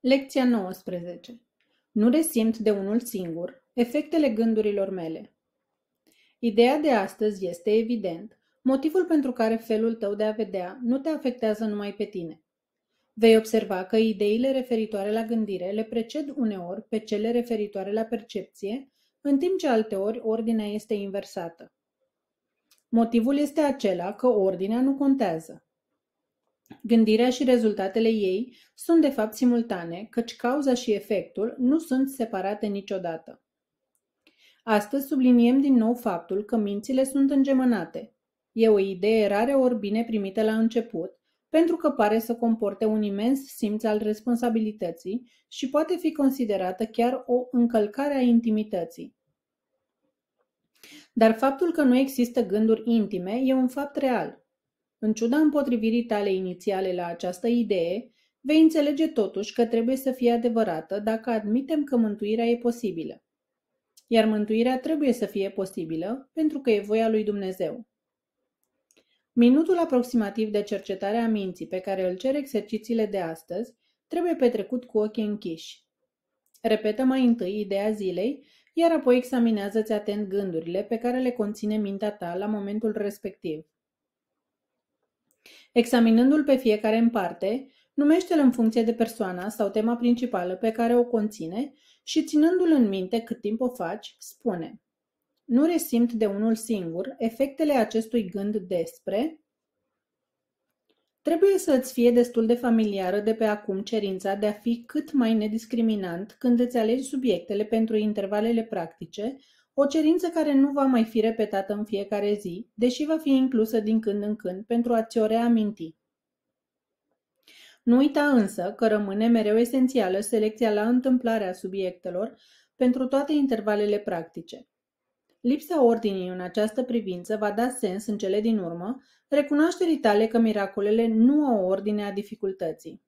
Lecția 19. Nu resimt de unul singur efectele gândurilor mele. Ideea de astăzi este evident, motivul pentru care felul tău de a vedea nu te afectează numai pe tine. Vei observa că ideile referitoare la gândire le preced uneori pe cele referitoare la percepție, în timp ce alteori ordinea este inversată. Motivul este acela că ordinea nu contează. Gândirea și rezultatele ei sunt de fapt simultane, căci cauza și efectul nu sunt separate niciodată. Astăzi subliniem din nou faptul că mințile sunt îngemănate. E o idee rare ori bine primită la început, pentru că pare să comporte un imens simț al responsabilității și poate fi considerată chiar o încălcare a intimității. Dar faptul că nu există gânduri intime e un fapt real în ciuda împotrivirii tale inițiale la această idee, vei înțelege totuși că trebuie să fie adevărată dacă admitem că mântuirea e posibilă. Iar mântuirea trebuie să fie posibilă pentru că e voia lui Dumnezeu. Minutul aproximativ de cercetare a minții pe care îl cer exercițiile de astăzi trebuie petrecut cu ochii închiși. Repetă mai întâi ideea zilei, iar apoi examinează-ți atent gândurile pe care le conține mintea ta la momentul respectiv. Examinându-l pe fiecare în parte, numește-l în funcție de persoana sau tema principală pe care o conține și ținându-l în minte cât timp o faci, spune Nu resimt de unul singur efectele acestui gând despre Trebuie să îți fie destul de familiară de pe acum cerința de a fi cât mai nediscriminant când îți alegi subiectele pentru intervalele practice o cerință care nu va mai fi repetată în fiecare zi, deși va fi inclusă din când în când pentru a ți-o reaminti. Nu uita însă că rămâne mereu esențială selecția la întâmplare a subiectelor pentru toate intervalele practice. Lipsa ordinii în această privință va da sens în cele din urmă recunoașterii tale că miracolele nu au ordine a dificultății.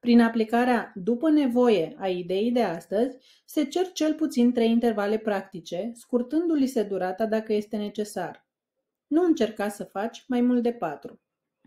Prin aplicarea după nevoie a ideii de astăzi, se cer cel puțin trei intervale practice, scurtându-li se durata dacă este necesar. Nu încerca să faci mai mult de patru.